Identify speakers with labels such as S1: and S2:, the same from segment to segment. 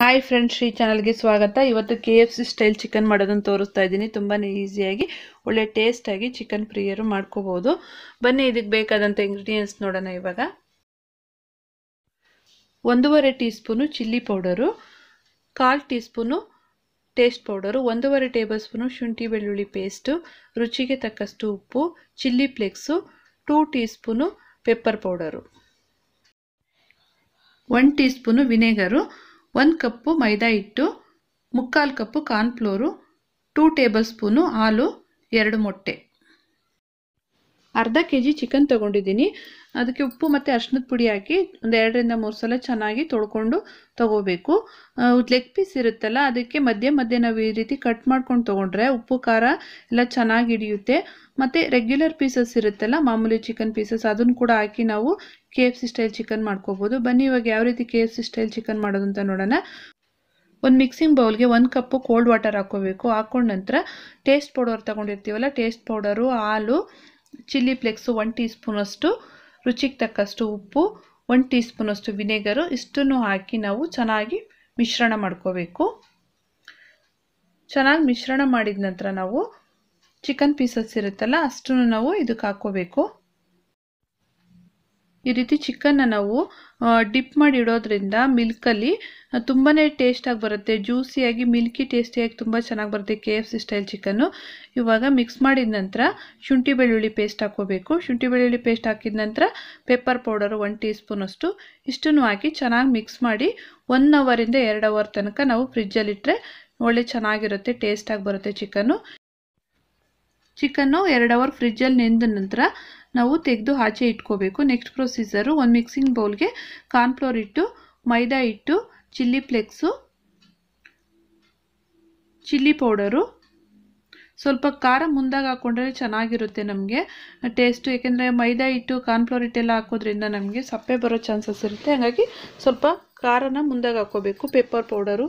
S1: hi friends Shri ಚಾನಲ್ಗೆ ಸ್ವಾಗತ ಇವತ್ತು K F C style chicken ಮಾಡೋದನ್ನು ತೋರಿಸ್ತಾ ಇದ್ದೀನಿ ತುಂಬಾ ಈಸಿಯಾಗಿ ಒಳ್ಳೆ ಟೇಸ್ಟಾಗಿ ಚಿಕನ್ ಪ್ರಿಯರು ಮಾಡ್ಕೋಬೋದು ಬನ್ನಿ ಇದಕ್ಕೆ ಬೇಕಾದಂಥ ಇಂಗ್ರೀಡಿಯೆಂಟ್ಸ್ ನೋಡೋಣ ಇವಾಗ ಒಂದೂವರೆ ಟೀ ಸ್ಪೂನು ಚಿಲ್ಲಿ ಪೌಡರು ಕಾಲು ಟೀ ಸ್ಪೂನು ಟೇಸ್ಟ್ ಪೌಡರು ಒಂದೂವರೆ ಟೇಬಲ್ ಸ್ಪೂನು ಶುಂಠಿ ಬೆಳ್ಳುಳ್ಳಿ ಪೇಸ್ಟು ರುಚಿಗೆ ತಕ್ಕಷ್ಟು ಉಪ್ಪು chilli flakes two teaspoon pepper powder one teaspoon vinegar ಒಂದು ಕಪ್ಪು ಮೈದಾ ಹಿಟ್ಟು ಮುಕ್ಕಾಲು cup cornflour two tablespoon ಹಾಲು ಎರಡು ಮೊಟ್ಟೆ ಅರ್ಧ ಕೆ ಜಿ ಚಿಕನ್ ತೊಗೊಂಡಿದ್ದೀನಿ ಅದಕ್ಕೆ ಉಪ್ಪು ಮತ್ತು ಅರ್ಶಿನದ ಪುಡಿ ಹಾಕಿ ಒಂದು ಎರಡರಿಂದ ಮೂರು ಸಲ ಚೆನ್ನಾಗಿ ತೊಳ್ಕೊಂಡು ತೊಗೋಬೇಕು ಲೆಗ್ ಪೀಸ್ ಇರುತ್ತಲ್ಲ ಅದಕ್ಕೆ ಮಧ್ಯೆ ಮಧ್ಯೆ ನಾವು ಈ ರೀತಿ ಕಟ್ ಮಾಡ್ಕೊಂಡು ತೊಗೊಂಡ್ರೆ ಉಪ್ಪು ಖಾರ ಎಲ್ಲ ಚೆನ್ನಾಗಿ ಹಿಡಿಯುತ್ತೆ ಮತ್ತು ರೆಗ್ಯುಲರ್ ಪೀಸಸ್ ಇರುತ್ತಲ್ಲ ಮಾಮೂಲಿ ಚಿಕನ್ ಪೀಸಸ್ ಅದನ್ನು ಕೂಡ ಹಾಕಿ ನಾವು K F C style chicken ಮಾಡ್ಕೋಬೋದು ಬನ್ನಿ ಇವಾಗ ಯಾವ ರೀತಿ K F C style chicken ಮಾಡೋದು ಅಂತ ನೋಡೋಣ ಒಂದು ಮಿಕ್ಸಿಂಗ್ ಬೌಲ್ಗೆ ಒಂದು ಕಪ್ಪು ಕೋಲ್ಡ್ ವಾಟರ್ ಹಾಕ್ಕೋಬೇಕು ಹಾಕ್ಕೊಂಡ ನಂತರ ಟೇಸ್ಟ್ ಪೌಡರ್ ತೊಗೊಂಡಿರ್ತೀವಲ್ಲ ಟೇಸ್ಟ್ ಪೌಡರು ಹಾಲು ಚಿಲ್ಲಿ ಫ್ಲೆಕ್ಸು ಒನ್ ಟೀ ಸ್ಪೂನಷ್ಟು ರುಚಿಗೆ ತಕ್ಕಷ್ಟು ಉಪ್ಪು ಒನ್ ಟೀ ಸ್ಪೂನಷ್ಟು ವಿನೆಗರು ಇಷ್ಟನ್ನು ಹಾಕಿ ನಾವು ಚೆನ್ನಾಗಿ ಮಿಶ್ರಣ ಮಾಡ್ಕೋಬೇಕು ಚೆನ್ನಾಗಿ ಮಿಶ್ರಣ ಮಾಡಿದ ನಂತರ ನಾವು ಚಿಕನ್ ಪೀಸಸ್ ಇರುತ್ತಲ್ಲ ಅಷ್ಟನ್ನು ನಾವು ಇದಕ್ಕೆ ಹಾಕ್ಕೋಬೇಕು ಈ ರೀತಿ ಚಿಕನ್ನ ನಾವು ಡಿಪ್ ಮಾಡಿ ಇಡೋದ್ರಿಂದ ಮಿಲ್ಕಲ್ಲಿ ತುಂಬಾ ಟೇಸ್ಟಾಗಿ ಬರುತ್ತೆ ಜ್ಯೂಸಿಯಾಗಿ ಮಿಲ್ಕಿ ಟೇಸ್ಟಿಯಾಗಿ ತುಂಬ ಚೆನ್ನಾಗಿ ಬರುತ್ತೆ ಕೆ ಎಫ್ ಸಿ ಸ್ಟೈಲ್ ಚಿಕನ್ನು ಇವಾಗ ಮಿಕ್ಸ್ ಮಾಡಿದ ನಂತರ ಶುಂಠಿ ಬೆಳ್ಳುಳ್ಳಿ ಪೇಸ್ಟ್ ಹಾಕೋಬೇಕು ಶುಂಠಿ ಬೆಳ್ಳುಳ್ಳಿ ಪೇಸ್ಟ್ ಹಾಕಿದ ನಂತರ ಪೆಪ್ಪರ್ ಪೌಡರು ಒನ್ ಟೀ ಅಷ್ಟು ಇಷ್ಟನ್ನು ಹಾಕಿ ಚೆನ್ನಾಗಿ ಮಿಕ್ಸ್ ಮಾಡಿ ಒನ್ ಅವರಿಂದ ಎರಡು ಅವರ್ ತನಕ ನಾವು ಇಟ್ಟರೆ ಒಳ್ಳೆ ಚೆನ್ನಾಗಿರುತ್ತೆ ಟೇಸ್ಟಾಗಿ ಬರುತ್ತೆ ಚಿಕನ್ನು ಚಿಕನ್ನು ಎರಡು ಅವರ್ ಫ್ರಿಜ್ಜಲ್ಲಿ ನೆಂದ ನಂತರ ನಾವು ತೆಗೆದು ಆಚೆ ಇಟ್ಕೋಬೇಕು ನೆಕ್ಸ್ಟ್ ಪ್ರೊಸೀಜರು ಒಂದು ಮಿಕ್ಸಿಂಗ್ ಬೌಲ್ಗೆ ಕಾರ್ನ್ಫ್ಲೋರ್ ಇಟ್ಟು ಮೈದಾ ಹಿಟ್ಟು ಚಿಲ್ಲಿ ಫ್ಲೆಕ್ಸು ಚಿಲ್ಲಿ ಪೌಡರು ಸ್ವಲ್ಪ ಖಾರ ಮುಂದಾಗ ಹಾಕ್ಕೊಂಡ್ರೆ ಚೆನ್ನಾಗಿರುತ್ತೆ ನಮಗೆ ಟೇಸ್ಟು ಏಕೆಂದರೆ ಮೈದಾ ಹಿಟ್ಟು ಕಾರ್ನ್ಫ್ಲೋರ್ ಹಿಟ್ಟೆಲ್ಲ ಹಾಕೋದ್ರಿಂದ ನಮಗೆ ಸಪ್ಪೆ ಬರೋ ಚಾನ್ಸಸ್ ಇರುತ್ತೆ ಹಾಗಾಗಿ ಸ್ವಲ್ಪ ಖಾರನ ಮುಂದಾಗ ಹಾಕ್ಕೋಬೇಕು ಪೆಪ್ಪರ್ ಪೌಡರು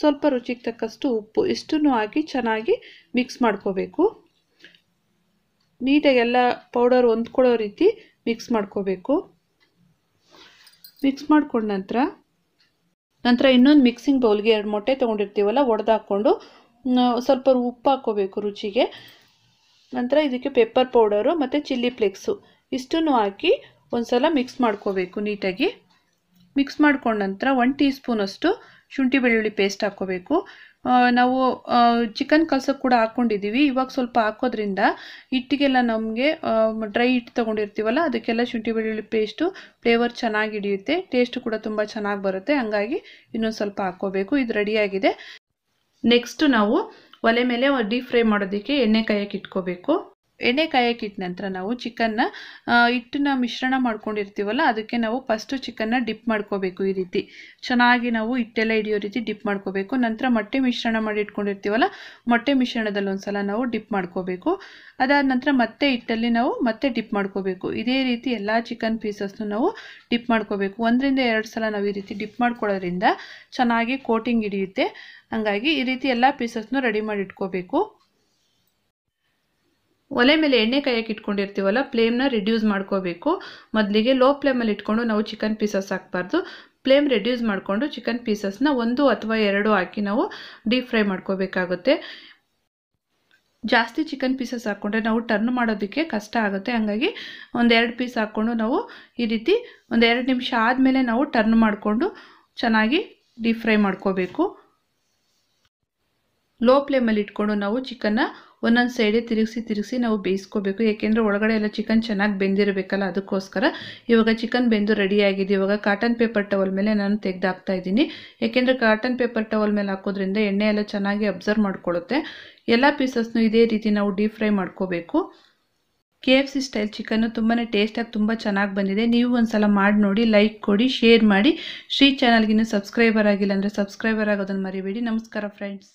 S1: ಸ್ವಲ್ಪ ರುಚಿಗೆ ತಕ್ಕಷ್ಟು ಉಪ್ಪು ಇಷ್ಟನ್ನು ಹಾಕಿ ಚೆನ್ನಾಗಿ ಮಿಕ್ಸ್ ಮಾಡ್ಕೋಬೇಕು ನೀಟಾಗಿ ಎಲ್ಲ ಪೌಡರ್ ಹೊಂದ್ಕೊಳ್ಳೋ ರೀತಿ ಮಿಕ್ಸ್ ಮಾಡ್ಕೋಬೇಕು ಮಿಕ್ಸ್ ಮಾಡ್ಕೊಂಡ ನಂತರ ನಂತರ ಇನ್ನೊಂದು ಮಿಕ್ಸಿಂಗ್ ಬೌಲ್ಗೆ ಎರಡು ಮೊಟ್ಟೆ ತೊಗೊಂಡಿರ್ತೀವಲ್ಲ ಒಡೆದಾಕ್ಕೊಂಡು ಸ್ವಲ್ಪ ಉಪ್ಪು ಹಾಕ್ಕೋಬೇಕು ರುಚಿಗೆ ನಂತರ ಇದಕ್ಕೆ ಪೆಪ್ಪರ್ ಪೌಡರು ಮತ್ತು ಚಿಲ್ಲಿ ಫ್ಲೆಕ್ಸು ಇಷ್ಟನ್ನು ಹಾಕಿ ಒಂದು ಸಲ ಮಿಕ್ಸ್ ಮಾಡ್ಕೋಬೇಕು ನೀಟಾಗಿ ಮಿಕ್ಸ್ ಮಾಡ್ಕೊಂಡ ನಂತರ ಒನ್ ಟೀ ಸ್ಪೂನಷ್ಟು ಶುಂಠಿ ಬೆಳ್ಳುಳ್ಳಿ ಪೇಸ್ಟ್ ಹಾಕ್ಕೋಬೇಕು ನಾವು ಚಿಕನ್ ಕಲ್ಸಕ್ಕೆ ಕೂಡ ಹಾಕ್ಕೊಂಡಿದ್ದೀವಿ ಇವಾಗ ಸ್ವಲ್ಪ ಹಾಕೋದ್ರಿಂದ ಹಿಟ್ಟಿಗೆಲ್ಲ ನಮಗೆ ಡ್ರೈ ಹಿಟ್ಟು ತೊಗೊಂಡಿರ್ತೀವಲ್ಲ ಅದಕ್ಕೆಲ್ಲ ಶುಂಠಿ ಬೆಳ್ಳುಳ್ಳಿ ಪೇಸ್ಟು ಫ್ಲೇವರ್ ಚೆನ್ನಾಗಿ ಹಿಡಿಯುತ್ತೆ ಟೇಸ್ಟು ಕೂಡ ತುಂಬ ಚೆನ್ನಾಗಿ ಬರುತ್ತೆ ಹಂಗಾಗಿ ಇನ್ನೊಂದು ಸ್ವಲ್ಪ ಹಾಕ್ಕೋಬೇಕು ಇದು ರೆಡಿಯಾಗಿದೆ ನೆಕ್ಸ್ಟು ನಾವು ಒಲೆ ಮೇಲೆ ಡೀಪ್ ಫ್ರೈ ಮಾಡೋದಕ್ಕೆ ಎಣ್ಣೆ ಕಾಯಕ್ಕೆ ಇಟ್ಕೋಬೇಕು ಎಣ್ಣೆ ಕಾಯೋಕ್ಕಿಟ್ಟ ನಂತರ ನಾವು ಚಿಕನ್ನ ಹಿಟ್ಟನ್ನ ಮಿಶ್ರಣ ಮಾಡ್ಕೊಂಡಿರ್ತೀವಲ್ಲ ಅದಕ್ಕೆ ನಾವು ಫಸ್ಟು ಚಿಕನ್ನ ಡಿಪ್ ಮಾಡ್ಕೋಬೇಕು ಈ ರೀತಿ ಚೆನ್ನಾಗಿ ನಾವು ಹಿಟ್ಟೆಲ್ಲ ಹಿಡಿಯೋ ರೀತಿ ಡಿಪ್ ಮಾಡ್ಕೋಬೇಕು ನಂತರ ಮೊಟ್ಟೆ ಮಿಶ್ರಣ ಮಾಡಿ ಇಟ್ಕೊಂಡಿರ್ತೀವಲ್ಲ ಮೊಟ್ಟೆ ಮಿಶ್ರಣದಲ್ಲಿ ಒಂದು ಸಲ ನಾವು ಡಿಪ್ ಮಾಡ್ಕೋಬೇಕು ಅದಾದ ನಂತರ ಮತ್ತೆ ಹಿಟ್ಟಲ್ಲಿ ನಾವು ಮತ್ತೆ ಡಿಪ್ ಮಾಡ್ಕೋಬೇಕು ಇದೇ ರೀತಿ ಎಲ್ಲ ಚಿಕನ್ ಪೀಸಸ್ನು ನಾವು ಡಿಪ್ ಮಾಡ್ಕೋಬೇಕು ಒಂದರಿಂದ ಎರಡು ಸಲ ನಾವು ಈ ರೀತಿ ಡಿಪ್ ಮಾಡ್ಕೊಳ್ಳೋದ್ರಿಂದ ಚೆನ್ನಾಗಿ ಕೋಟಿಂಗ್ ಹಿಡಿಯುತ್ತೆ ಹಾಗಾಗಿ ಈ ರೀತಿ ಎಲ್ಲ ಪೀಸಸ್ನು ರೆಡಿ ಮಾಡಿ ಇಟ್ಕೋಬೇಕು ಒಲೆ ಮೇಲೆ ಎಣ್ಣೆ ಕಾಯಕ್ಕೆ ಇಟ್ಕೊಂಡಿರ್ತೀವಲ್ಲ ಫ್ಲೇಮ್ನ ರಿಡ್ಯೂಸ್ ಮಾಡ್ಕೋಬೇಕು ಮೊದಲಿಗೆ ಲೋ ಫ್ಲೇಮಲ್ಲಿ ಇಟ್ಕೊಂಡು ನಾವು ಚಿಕನ್ ಪೀಸಸ್ ಹಾಕ್ಬಾರ್ದು ಫ್ಲೇಮ್ ರೆಡ್ಯೂಸ್ ಮಾಡಿಕೊಂಡು ಚಿಕನ್ ಪೀಸಸ್ನ ಒಂದು ಅಥವಾ ಎರಡು ಹಾಕಿ ನಾವು ಡೀಪ್ ಫ್ರೈ ಮಾಡ್ಕೋಬೇಕಾಗುತ್ತೆ ಜಾಸ್ತಿ ಚಿಕನ್ ಪೀಸಸ್ ಹಾಕ್ಕೊಂಡ್ರೆ ನಾವು ಟರ್ನ್ ಮಾಡೋದಕ್ಕೆ ಕಷ್ಟ ಆಗುತ್ತೆ ಹಾಗಾಗಿ ಒಂದೆರಡು ಪೀಸ್ ಹಾಕ್ಕೊಂಡು ನಾವು ಈ ರೀತಿ ಒಂದೆರಡು ನಿಮಿಷ ಆದಮೇಲೆ ನಾವು ಟರ್ನ್ ಮಾಡಿಕೊಂಡು ಚೆನ್ನಾಗಿ ಡೀಪ್ ಫ್ರೈ ಮಾಡ್ಕೋಬೇಕು ಲೋ ಫ್ಲೇಮಲ್ಲಿ ಇಟ್ಕೊಂಡು ನಾವು ಚಿಕನ್ನ ಒಂದೊಂದು ಸೈಡೇ ತಿರುಗಿಸಿ ತಿರುಗಿಸಿ ನಾವು ಬೇಯಿಸ್ಕೋಬೇಕು ಏಕೆಂದರೆ ಒಳಗಡೆ ಎಲ್ಲ ಚಿಕನ್ ಚೆನ್ನಾಗಿ ಬೆಂದಿರಬೇಕಲ್ಲ ಅದಕ್ಕೋಸ್ಕರ ಇವಾಗ ಚಿಕನ್ ಬೆಂದು ರೆಡಿಯಾಗಿದೆ ಇವಾಗ ಕಾಟನ್ ಪೇಪರ್ ಟವಲ್ ಮೇಲೆ ನಾನು ತೆಗೆದಾಕ್ತಾ ಇದ್ದೀನಿ ಏಕೆಂದರೆ ಕಾಟನ್ ಪೇಪರ್ ಟವಲ್ ಮೇಲೆ ಹಾಕೋದ್ರಿಂದ ಎಣ್ಣೆ ಎಲ್ಲ ಚೆನ್ನಾಗಿ ಅಬ್ಸರ್ವ್ ಮಾಡ್ಕೊಳ್ಳುತ್ತೆ ಎಲ್ಲ ಪೀಸಸ್ನು ಇದೇ ರೀತಿ ನಾವು ಡೀಪ್ ಫ್ರೈ ಮಾಡ್ಕೋಬೇಕು ಕೆ ಎಫ್ ಸಿ ಸ್ಟೈಲ್ ಚಿಕನ್ನು ತುಂಬಾ ಟೇಸ್ಟಾಗಿ ತುಂಬ ಚೆನ್ನಾಗಿ ಬಂದಿದೆ ನೀವು ಒಂದು ಸಲ ಮಾಡಿ ನೋಡಿ ಲೈಕ್ ಕೊಡಿ ಶೇರ್ ಮಾಡಿ ಶ್ರೀ ಚಾನಲ್ಗಿನ್ನೂ ಸಬ್ಸ್ಕ್ರೈಬರ್ ಆಗಿಲ್ಲ ಅಂದರೆ ಸಬ್ಸ್ಕ್ರೈಬರ್ ಆಗೋದನ್ನು ಮರಿಬೇಡಿ ನಮಸ್ಕಾರ ಫ್ರೆಂಡ್ಸ್